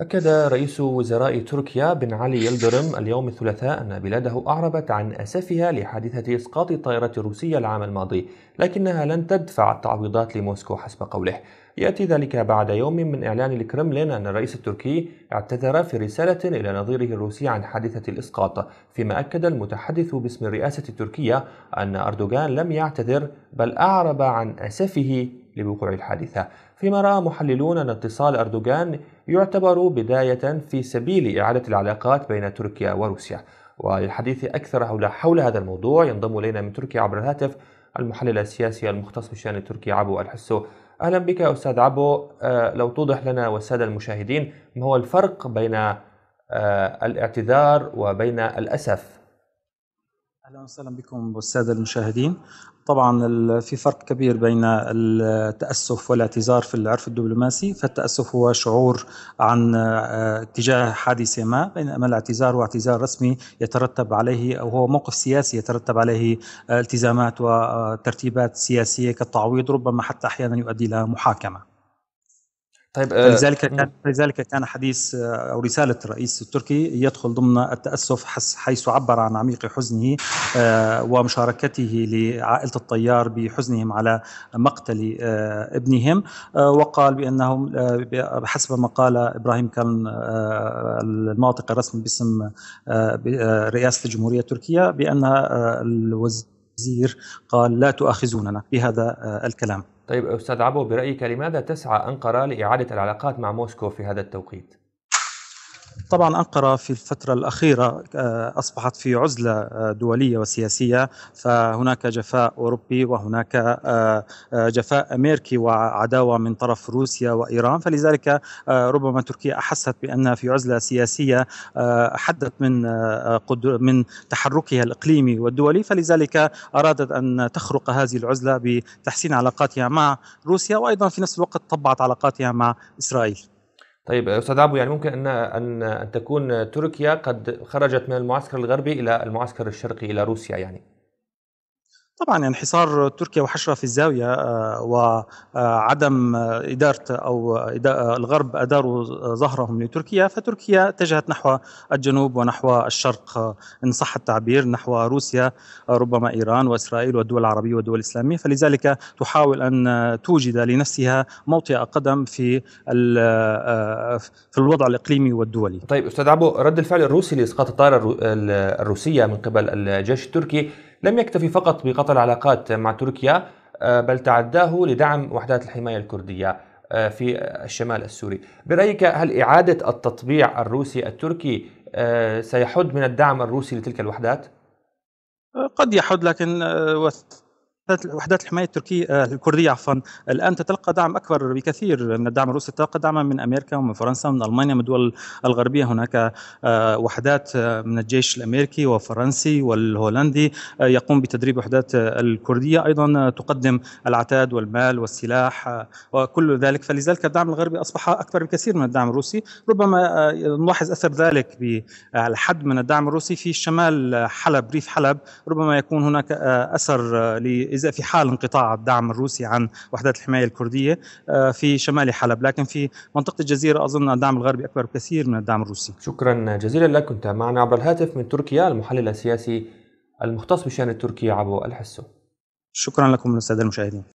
أكد رئيس وزراء تركيا بن علي يلدرم اليوم الثلاثاء أن بلاده أعربت عن أسفها لحادثة إسقاط الطائرة الروسية العام الماضي لكنها لن تدفع التعويضات لموسكو حسب قوله يأتي ذلك بعد يوم من إعلان الكرملين أن الرئيس التركي اعتذر في رسالة إلى نظيره الروسي عن حادثة الإسقاط فيما أكد المتحدث باسم الرئاسة التركية أن أردوغان لم يعتذر بل أعرب عن أسفه لوقوع الحادثة فيما رأى محللون أن اتصال أردوغان يعتبر بداية في سبيل إعادة العلاقات بين تركيا وروسيا وللحديث أكثر حول, هذا الموضوع ينضم إلينا من تركيا عبر الهاتف المحلل السياسي المختص بشأن التركي عبو الحسو أهلا بك أستاذ عبو آه، لو توضح لنا والسادة المشاهدين ما هو الفرق بين آه، الاعتذار وبين الأسف اهلا وسهلا بكم بالساده المشاهدين طبعا في فرق كبير بين التاسف والاعتذار في العرف الدبلوماسي فالتاسف هو شعور عن آه، اتجاه حادثه ما بينما الاعتذار هو اعتذار رسمي يترتب عليه او هو موقف سياسي يترتب عليه آه، التزامات وترتيبات سياسيه كالتعويض ربما حتى احيانا يؤدي الى محاكمه طيب آه، فلذلك كان نعم. فلذلك كان حديث آه، او رساله الرئيس التركي يدخل ضمن التاسف حيث عبر عن عميق حزنه آه، ومشاركته لعائله الطيار بحزنهم على مقتل ابنهم وقال بانهم بحسب ما قال ابراهيم كان الناطق الرسمي باسم رئاسه الجمهوريه التركيه بان الوزير قال لا تؤاخذوننا بهذا الكلام طيب أستاذ عبو برأيك لماذا تسعى أنقرة لإعادة العلاقات مع موسكو في هذا التوقيت؟ طبعا أنقرة في الفترة الأخيرة آه، أصبحت في عزلة آه، دولية وسياسية فهناك جفاء أوروبي وهناك آه، جفاء أمريكي وعداوة من طرف روسيا وإيران فلذلك ربما تركيا أحست بأنها في عزلة سياسية حدت من من تحركها الإقليمي والدولي فلذلك أرادت أن تخرق هذه العزلة بتحسين علاقاتها مع روسيا وأيضا في نفس الوقت طبعت علاقاتها مع إسرائيل طيب استاذ ابو يعني ممكن ان ان ان تكون تركيا قد خرجت من المعسكر الغربي الى المعسكر الشرقي الى روسيا يعني طبعا انحصار تركيا وحشرها في الزاوية آه، وعدم آه، إدارة أو آه، الغرب أداروا ظهرهم لتركيا فتركيا اتجهت نحو الجنوب ونحو الشرق إن صح التعبير نحو روسيا ربما إيران وإسرائيل والدول العربية والدول الإسلامية فلذلك تحاول أن توجد لنفسها موطئ قدم في في الوضع الإقليمي والدولي طيب أستاذ عبو رد الفعل الروسي لإسقاط الطائرة الروسية من قبل الجيش التركي لم يكتفي فقط بقطع العلاقات مع تركيا آه، بل تعداه لدعم وحدات الحماية الكردية آه، في الشمال السوري برأيك هل إعادة التطبيع الروسي التركي آه، سيحد من الدعم الروسي لتلك الوحدات؟ قد يحد لكن وحدات الحمايه التركيه آه، الكرديه عفوا الان تتلقى دعم اكبر بكثير من الدعم الروسي تتلقى دعما من امريكا ومن فرنسا ومن المانيا من الدول الغربيه هناك آه، وحدات آه، من الجيش الامريكي والفرنسي والهولندي يقوم بتدريب وحدات الكرديه ايضا تقدم العتاد والمال والسلاح وكل ذلك فلذلك الدعم الغربي اصبح اكبر بكثير من الدعم الروسي ربما نلاحظ اثر ذلك بالحد من الدعم الروسي في شمال حلب ريف حلب ربما يكون هناك اثر اذا في حال انقطاع الدعم الروسي عن وحدات الحمايه الكرديه آه، في شمال حلب، لكن في منطقه الجزيره اظن الدعم الغربي اكبر بكثير من الدعم الروسي. شكرا جزيلا لك كنت معنا عبر الهاتف من تركيا المحلل السياسي المختص بشان التركي عبو الحسو. شكرا لكم الساده المشاهدين.